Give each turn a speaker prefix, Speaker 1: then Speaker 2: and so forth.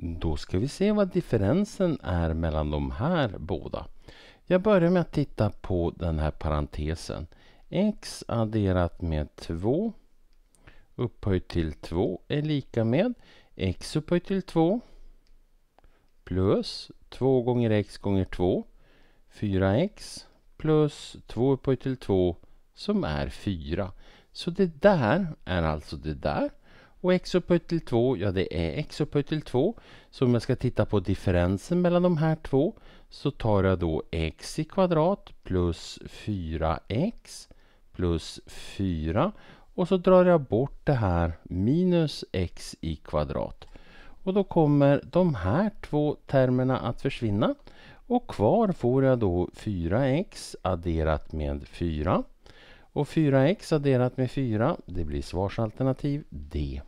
Speaker 1: Då ska vi se vad differensen är mellan de här båda. Jag börjar med att titta på den här parentesen. x adderat med 2 upphöjt till 2 är lika med x upphöjt till 2 plus 2 gånger x gånger 2 4x plus 2 upphöjt till 2 som är 4. Så det där är alltså det där och x upphöjt till 2, ja det är x upphöjt till 2. Så om jag ska titta på differensen mellan de här två så tar jag då x i kvadrat plus 4x plus 4 och så drar jag bort det här minus x i kvadrat. Och då kommer de här två termerna att försvinna och kvar får jag då 4x adderat med 4 och 4x adderat med 4, det blir svarsalternativ D.